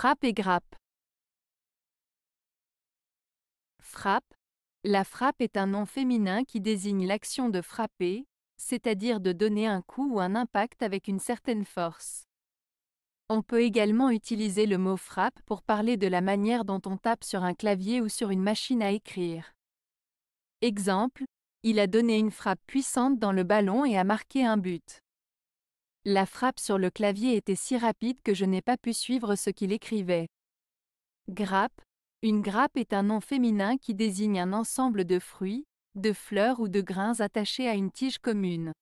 Frappe et grappe. Frappe. La frappe est un nom féminin qui désigne l'action de frapper, c'est-à-dire de donner un coup ou un impact avec une certaine force. On peut également utiliser le mot frappe pour parler de la manière dont on tape sur un clavier ou sur une machine à écrire. Exemple, il a donné une frappe puissante dans le ballon et a marqué un but. La frappe sur le clavier était si rapide que je n'ai pas pu suivre ce qu'il écrivait. Grappe. Une grappe est un nom féminin qui désigne un ensemble de fruits, de fleurs ou de grains attachés à une tige commune.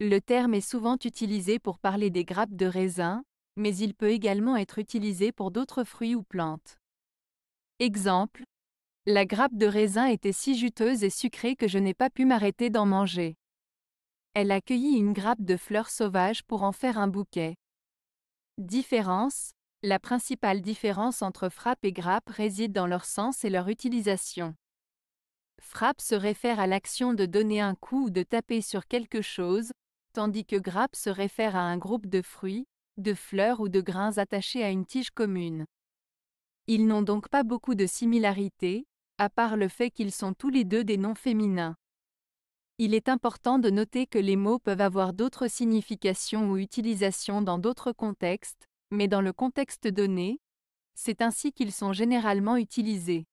Le terme est souvent utilisé pour parler des grappes de raisin, mais il peut également être utilisé pour d'autres fruits ou plantes. Exemple. La grappe de raisin était si juteuse et sucrée que je n'ai pas pu m'arrêter d'en manger. Elle accueillit une grappe de fleurs sauvages pour en faire un bouquet. Différence La principale différence entre frappe et grappe réside dans leur sens et leur utilisation. Frappe se réfère à l'action de donner un coup ou de taper sur quelque chose, tandis que grappe se réfère à un groupe de fruits, de fleurs ou de grains attachés à une tige commune. Ils n'ont donc pas beaucoup de similarités, à part le fait qu'ils sont tous les deux des noms féminins. Il est important de noter que les mots peuvent avoir d'autres significations ou utilisations dans d'autres contextes, mais dans le contexte donné, c'est ainsi qu'ils sont généralement utilisés.